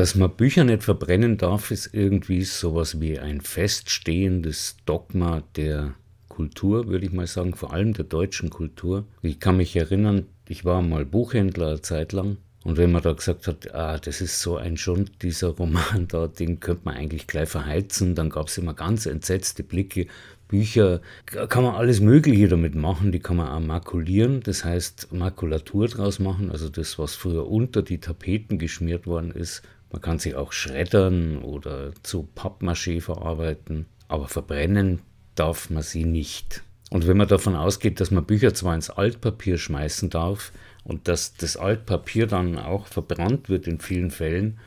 Dass man Bücher nicht verbrennen darf, ist irgendwie sowas wie ein feststehendes Dogma der Kultur, würde ich mal sagen, vor allem der deutschen Kultur. Ich kann mich erinnern, ich war mal Buchhändler eine Zeit lang und wenn man da gesagt hat, ah, das ist so ein Schund, dieser Roman da, den könnte man eigentlich gleich verheizen, dann gab es immer ganz entsetzte Blicke. Bücher, kann man alles Mögliche damit machen, die kann man auch makulieren, das heißt Makulatur draus machen, also das, was früher unter die Tapeten geschmiert worden ist, man kann sie auch schreddern oder zu Pappmaché verarbeiten, aber verbrennen darf man sie nicht. Und wenn man davon ausgeht, dass man Bücher zwar ins Altpapier schmeißen darf und dass das Altpapier dann auch verbrannt wird in vielen Fällen,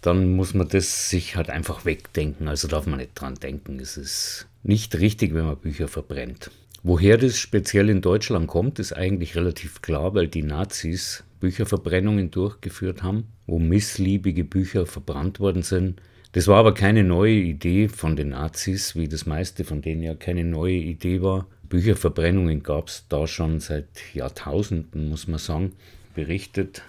dann muss man das sich halt einfach wegdenken. Also darf man nicht dran denken. Es ist nicht richtig, wenn man Bücher verbrennt. Woher das speziell in Deutschland kommt, ist eigentlich relativ klar, weil die Nazis Bücherverbrennungen durchgeführt haben, wo missliebige Bücher verbrannt worden sind. Das war aber keine neue Idee von den Nazis, wie das meiste von denen ja keine neue Idee war. Bücherverbrennungen gab es da schon seit Jahrtausenden, muss man sagen, berichtet.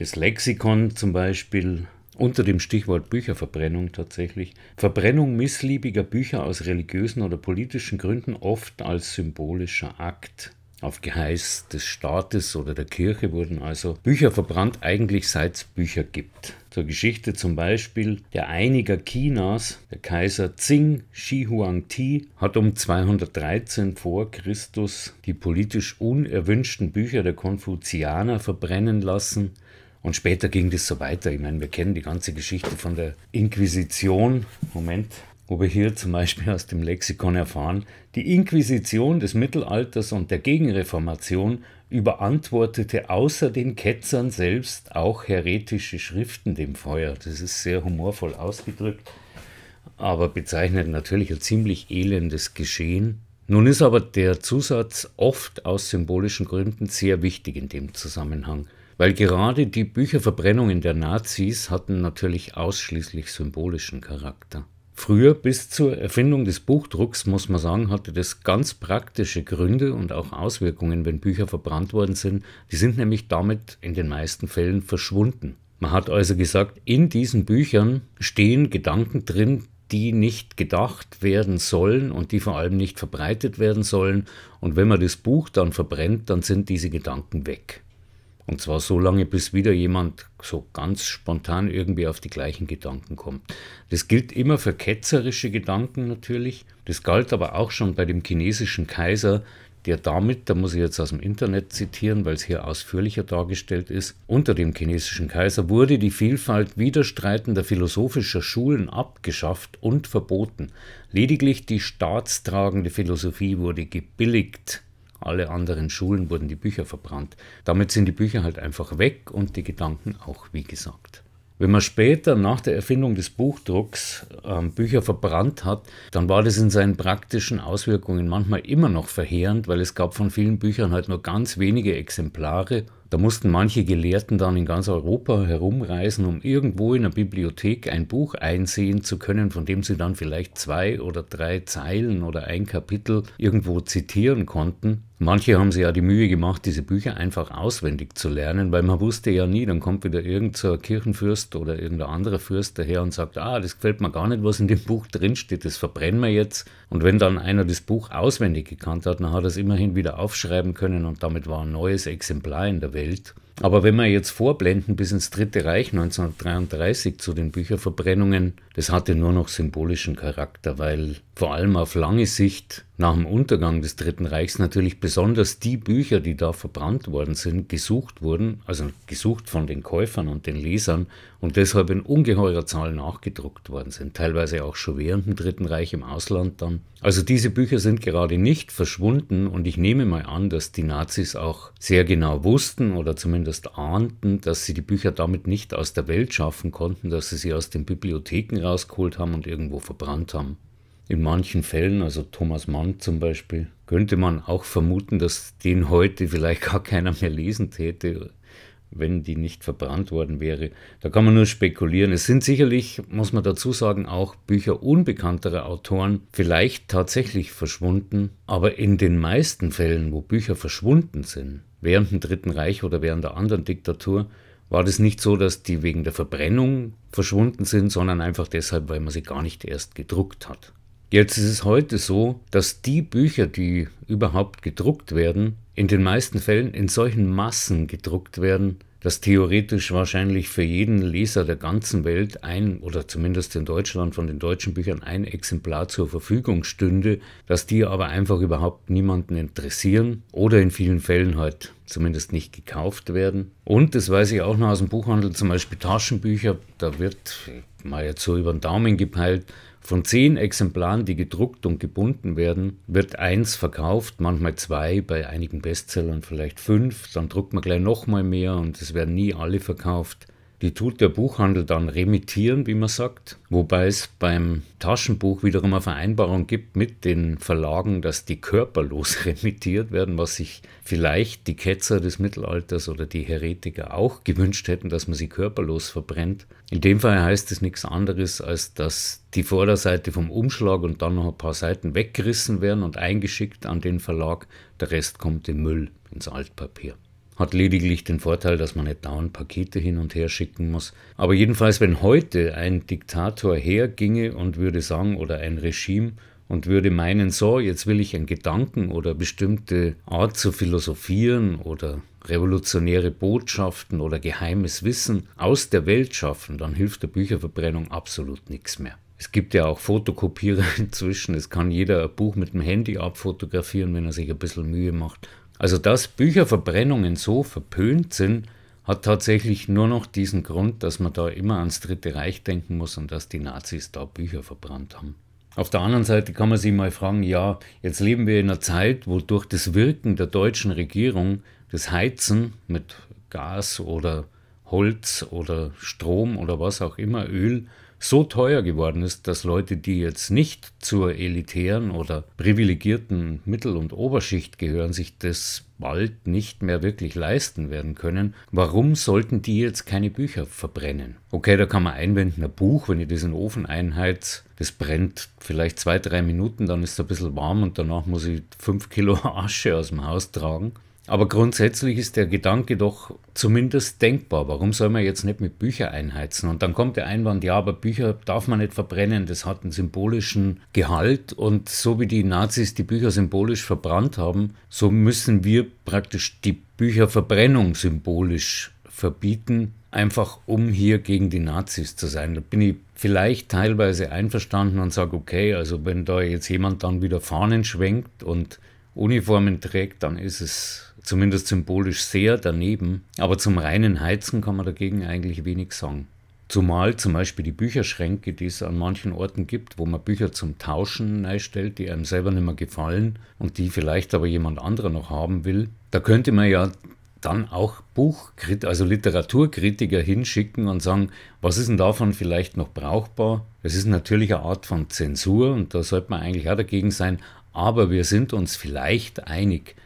Das Lexikon zum Beispiel unter dem Stichwort Bücherverbrennung tatsächlich, Verbrennung missliebiger Bücher aus religiösen oder politischen Gründen oft als symbolischer Akt. Auf Geheiß des Staates oder der Kirche wurden also Bücher verbrannt, eigentlich seit es Bücher gibt. Zur Geschichte zum Beispiel, der Einiger Chinas, der Kaiser Qing Shi Huangti, hat um 213 vor Christus die politisch unerwünschten Bücher der Konfuzianer verbrennen lassen und später ging das so weiter. Ich meine, wir kennen die ganze Geschichte von der Inquisition. Moment, wo wir hier zum Beispiel aus dem Lexikon erfahren, die Inquisition des Mittelalters und der Gegenreformation überantwortete außer den Ketzern selbst auch heretische Schriften dem Feuer. Das ist sehr humorvoll ausgedrückt, aber bezeichnet natürlich ein ziemlich elendes Geschehen. Nun ist aber der Zusatz oft aus symbolischen Gründen sehr wichtig in dem Zusammenhang weil gerade die Bücherverbrennungen der Nazis hatten natürlich ausschließlich symbolischen Charakter. Früher bis zur Erfindung des Buchdrucks, muss man sagen, hatte das ganz praktische Gründe und auch Auswirkungen, wenn Bücher verbrannt worden sind. Die sind nämlich damit in den meisten Fällen verschwunden. Man hat also gesagt, in diesen Büchern stehen Gedanken drin, die nicht gedacht werden sollen und die vor allem nicht verbreitet werden sollen. Und wenn man das Buch dann verbrennt, dann sind diese Gedanken weg. Und zwar so lange, bis wieder jemand so ganz spontan irgendwie auf die gleichen Gedanken kommt. Das gilt immer für ketzerische Gedanken natürlich. Das galt aber auch schon bei dem chinesischen Kaiser, der damit, da muss ich jetzt aus dem Internet zitieren, weil es hier ausführlicher dargestellt ist, unter dem chinesischen Kaiser wurde die Vielfalt widerstreitender philosophischer Schulen abgeschafft und verboten. Lediglich die staatstragende Philosophie wurde gebilligt alle anderen Schulen wurden die Bücher verbrannt. Damit sind die Bücher halt einfach weg und die Gedanken auch, wie gesagt. Wenn man später nach der Erfindung des Buchdrucks äh, Bücher verbrannt hat, dann war das in seinen praktischen Auswirkungen manchmal immer noch verheerend, weil es gab von vielen Büchern halt nur ganz wenige Exemplare. Da mussten manche Gelehrten dann in ganz Europa herumreisen, um irgendwo in der Bibliothek ein Buch einsehen zu können, von dem sie dann vielleicht zwei oder drei Zeilen oder ein Kapitel irgendwo zitieren konnten. Manche haben sich ja die Mühe gemacht, diese Bücher einfach auswendig zu lernen, weil man wusste ja nie, dann kommt wieder irgendein Kirchenfürst oder irgendein anderer Fürst daher und sagt, ah, das gefällt mir gar nicht, was in dem Buch drinsteht, das verbrennen wir jetzt. Und wenn dann einer das Buch auswendig gekannt hat, dann hat er es immerhin wieder aufschreiben können und damit war ein neues Exemplar in der Welt. Aber wenn wir jetzt vorblenden bis ins Dritte Reich 1933 zu den Bücherverbrennungen, das hatte nur noch symbolischen Charakter, weil vor allem auf lange Sicht nach dem Untergang des Dritten Reichs natürlich besonders die Bücher, die da verbrannt worden sind, gesucht wurden, also gesucht von den Käufern und den Lesern und deshalb in ungeheurer Zahl nachgedruckt worden sind, teilweise auch schon während dem Dritten Reich im Ausland dann. Also diese Bücher sind gerade nicht verschwunden und ich nehme mal an, dass die Nazis auch sehr genau wussten oder zumindest zumindest ahnten, dass sie die Bücher damit nicht aus der Welt schaffen konnten, dass sie sie aus den Bibliotheken rausgeholt haben und irgendwo verbrannt haben. In manchen Fällen, also Thomas Mann zum Beispiel, könnte man auch vermuten, dass den heute vielleicht gar keiner mehr lesen täte, wenn die nicht verbrannt worden wäre. Da kann man nur spekulieren. Es sind sicherlich, muss man dazu sagen, auch Bücher unbekannterer Autoren vielleicht tatsächlich verschwunden, aber in den meisten Fällen, wo Bücher verschwunden sind, Während dem Dritten Reich oder während der anderen Diktatur war das nicht so, dass die wegen der Verbrennung verschwunden sind, sondern einfach deshalb, weil man sie gar nicht erst gedruckt hat. Jetzt ist es heute so, dass die Bücher, die überhaupt gedruckt werden, in den meisten Fällen in solchen Massen gedruckt werden, dass theoretisch wahrscheinlich für jeden Leser der ganzen Welt ein oder zumindest in Deutschland von den deutschen Büchern ein Exemplar zur Verfügung stünde, dass die aber einfach überhaupt niemanden interessieren oder in vielen Fällen halt zumindest nicht gekauft werden. Und das weiß ich auch noch aus dem Buchhandel, zum Beispiel Taschenbücher, da wird, mal jetzt so über den Daumen gepeilt, von zehn Exemplaren, die gedruckt und gebunden werden, wird eins verkauft, manchmal zwei, bei einigen Bestsellern vielleicht fünf, dann druckt man gleich nochmal mehr und es werden nie alle verkauft. Die tut der Buchhandel dann remittieren, wie man sagt, wobei es beim Taschenbuch wiederum eine Vereinbarung gibt mit den Verlagen, dass die körperlos remittiert werden, was sich vielleicht die Ketzer des Mittelalters oder die Heretiker auch gewünscht hätten, dass man sie körperlos verbrennt. In dem Fall heißt es nichts anderes, als dass die Vorderseite vom Umschlag und dann noch ein paar Seiten weggerissen werden und eingeschickt an den Verlag, der Rest kommt im Müll, ins Altpapier. Hat lediglich den Vorteil, dass man nicht dauernd Pakete hin und her schicken muss. Aber jedenfalls, wenn heute ein Diktator herginge und würde sagen, oder ein Regime, und würde meinen, so, jetzt will ich einen Gedanken oder bestimmte Art zu philosophieren oder revolutionäre Botschaften oder geheimes Wissen aus der Welt schaffen, dann hilft der Bücherverbrennung absolut nichts mehr. Es gibt ja auch Fotokopierer inzwischen. Es kann jeder ein Buch mit dem Handy abfotografieren, wenn er sich ein bisschen Mühe macht. Also dass Bücherverbrennungen so verpönt sind, hat tatsächlich nur noch diesen Grund, dass man da immer ans Dritte Reich denken muss und dass die Nazis da Bücher verbrannt haben. Auf der anderen Seite kann man sich mal fragen, ja, jetzt leben wir in einer Zeit, wo durch das Wirken der deutschen Regierung das Heizen mit Gas oder Holz oder Strom oder was auch immer, Öl, so teuer geworden ist, dass Leute, die jetzt nicht zur elitären oder privilegierten Mittel- und Oberschicht gehören, sich das bald nicht mehr wirklich leisten werden können, warum sollten die jetzt keine Bücher verbrennen? Okay, da kann man einwenden, ein Buch, wenn ihr das in den Ofen einheizt, das brennt vielleicht zwei, drei Minuten, dann ist es ein bisschen warm und danach muss ich fünf Kilo Asche aus dem Haus tragen. Aber grundsätzlich ist der Gedanke doch zumindest denkbar. Warum soll man jetzt nicht mit Büchern einheizen? Und dann kommt der Einwand, ja, aber Bücher darf man nicht verbrennen, das hat einen symbolischen Gehalt. Und so wie die Nazis die Bücher symbolisch verbrannt haben, so müssen wir praktisch die Bücherverbrennung symbolisch verbieten, einfach um hier gegen die Nazis zu sein. Da bin ich vielleicht teilweise einverstanden und sage, okay, also wenn da jetzt jemand dann wieder Fahnen schwenkt und Uniformen trägt, dann ist es zumindest symbolisch sehr daneben, aber zum reinen Heizen kann man dagegen eigentlich wenig sagen. Zumal zum Beispiel die Bücherschränke, die es an manchen Orten gibt, wo man Bücher zum Tauschen stellt, die einem selber nicht mehr gefallen und die vielleicht aber jemand anderer noch haben will, da könnte man ja dann auch Buch, also Literaturkritiker hinschicken und sagen, was ist denn davon vielleicht noch brauchbar? Es ist natürlich eine Art von Zensur und da sollte man eigentlich auch dagegen sein, aber wir sind uns vielleicht einig,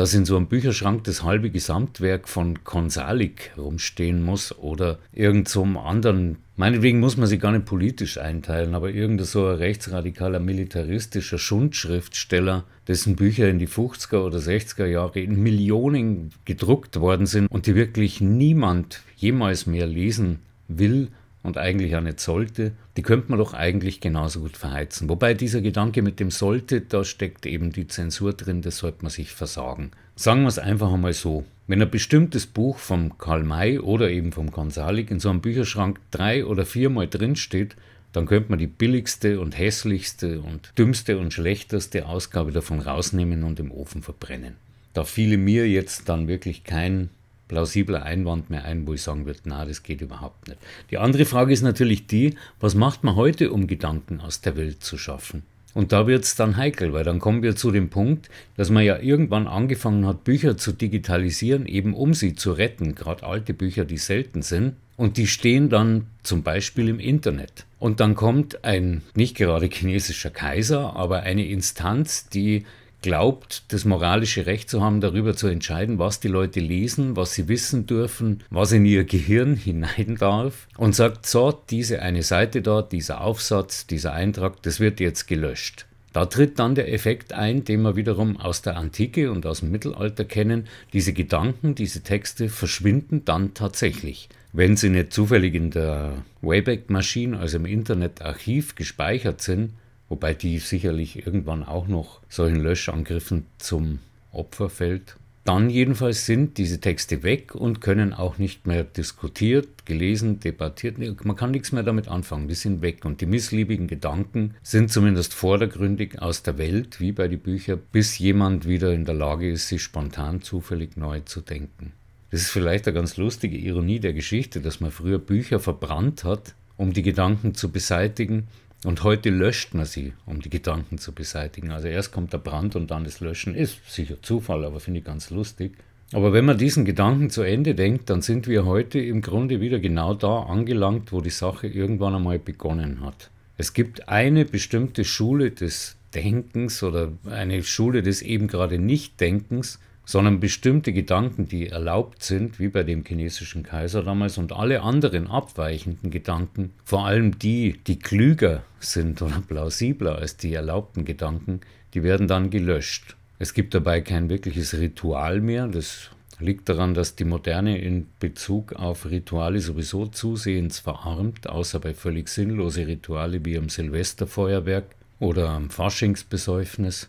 dass in so einem Bücherschrank das halbe Gesamtwerk von Konsalik rumstehen muss oder irgend so einem anderen. Meinetwegen muss man sie gar nicht politisch einteilen, aber irgendein so ein rechtsradikaler militaristischer Schundschriftsteller, dessen Bücher in die 50er oder 60er Jahre in Millionen gedruckt worden sind und die wirklich niemand jemals mehr lesen will, und eigentlich auch nicht sollte, die könnte man doch eigentlich genauso gut verheizen. Wobei dieser Gedanke mit dem sollte, da steckt eben die Zensur drin, das sollte man sich versagen. Sagen wir es einfach einmal so. Wenn ein bestimmtes Buch vom Karl May oder eben vom Gonzalik in so einem Bücherschrank drei oder viermal drinsteht, dann könnte man die billigste und hässlichste und dümmste und schlechteste Ausgabe davon rausnehmen und im Ofen verbrennen. Da fiele mir jetzt dann wirklich kein plausibler Einwand mehr ein, wo ich sagen würde, na, das geht überhaupt nicht. Die andere Frage ist natürlich die, was macht man heute, um Gedanken aus der Welt zu schaffen? Und da wird es dann heikel, weil dann kommen wir zu dem Punkt, dass man ja irgendwann angefangen hat, Bücher zu digitalisieren, eben um sie zu retten, gerade alte Bücher, die selten sind. Und die stehen dann zum Beispiel im Internet. Und dann kommt ein nicht gerade chinesischer Kaiser, aber eine Instanz, die glaubt, das moralische Recht zu haben, darüber zu entscheiden, was die Leute lesen, was sie wissen dürfen, was in ihr Gehirn hinein darf und sagt, so, diese eine Seite dort, dieser Aufsatz, dieser Eintrag, das wird jetzt gelöscht. Da tritt dann der Effekt ein, den wir wiederum aus der Antike und aus dem Mittelalter kennen. Diese Gedanken, diese Texte verschwinden dann tatsächlich. Wenn sie nicht zufällig in der Wayback maschine also im Internetarchiv, gespeichert sind, wobei die sicherlich irgendwann auch noch solchen Löschangriffen zum Opfer fällt. Dann jedenfalls sind diese Texte weg und können auch nicht mehr diskutiert, gelesen, debattiert. Man kann nichts mehr damit anfangen, die sind weg. Und die missliebigen Gedanken sind zumindest vordergründig aus der Welt, wie bei den Büchern, bis jemand wieder in der Lage ist, sie spontan zufällig neu zu denken. Das ist vielleicht eine ganz lustige Ironie der Geschichte, dass man früher Bücher verbrannt hat, um die Gedanken zu beseitigen und heute löscht man sie, um die Gedanken zu beseitigen. Also erst kommt der Brand und dann das Löschen. Ist sicher Zufall, aber finde ich ganz lustig. Aber wenn man diesen Gedanken zu Ende denkt, dann sind wir heute im Grunde wieder genau da angelangt, wo die Sache irgendwann einmal begonnen hat. Es gibt eine bestimmte Schule des Denkens oder eine Schule des eben gerade Nicht-Denkens, sondern bestimmte Gedanken, die erlaubt sind, wie bei dem chinesischen Kaiser damals, und alle anderen abweichenden Gedanken, vor allem die, die klüger sind oder plausibler als die erlaubten Gedanken, die werden dann gelöscht. Es gibt dabei kein wirkliches Ritual mehr, das liegt daran, dass die Moderne in Bezug auf Rituale sowieso zusehends verarmt, außer bei völlig sinnlose Rituale wie am Silvesterfeuerwerk oder am Faschingsbesäufnis.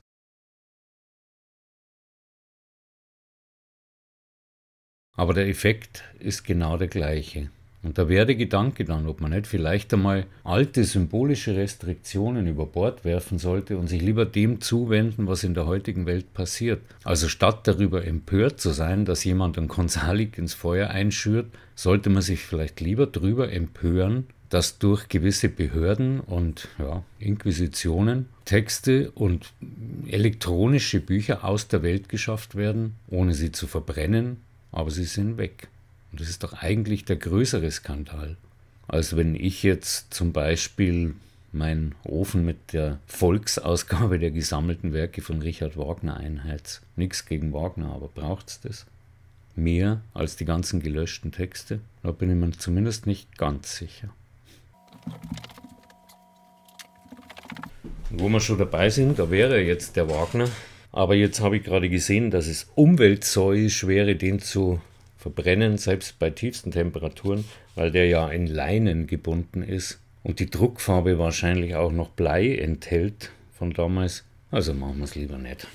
Aber der Effekt ist genau der gleiche. Und da wäre der Gedanke dann, ob man nicht vielleicht einmal alte symbolische Restriktionen über Bord werfen sollte und sich lieber dem zuwenden, was in der heutigen Welt passiert. Also statt darüber empört zu sein, dass jemand ein Konsalik ins Feuer einschürt, sollte man sich vielleicht lieber darüber empören, dass durch gewisse Behörden und ja, Inquisitionen Texte und elektronische Bücher aus der Welt geschafft werden, ohne sie zu verbrennen, aber sie sind weg. Und das ist doch eigentlich der größere Skandal, als wenn ich jetzt zum Beispiel meinen Ofen mit der Volksausgabe der gesammelten Werke von Richard Wagner einheiz. Nichts gegen Wagner, aber braucht's das? Mehr als die ganzen gelöschten Texte? Da bin ich mir zumindest nicht ganz sicher. Und wo wir schon dabei sind, da wäre jetzt der Wagner aber jetzt habe ich gerade gesehen, dass es Umweltzoll wäre, den zu verbrennen, selbst bei tiefsten Temperaturen, weil der ja in Leinen gebunden ist und die Druckfarbe wahrscheinlich auch noch Blei enthält von damals. Also machen wir es lieber nicht.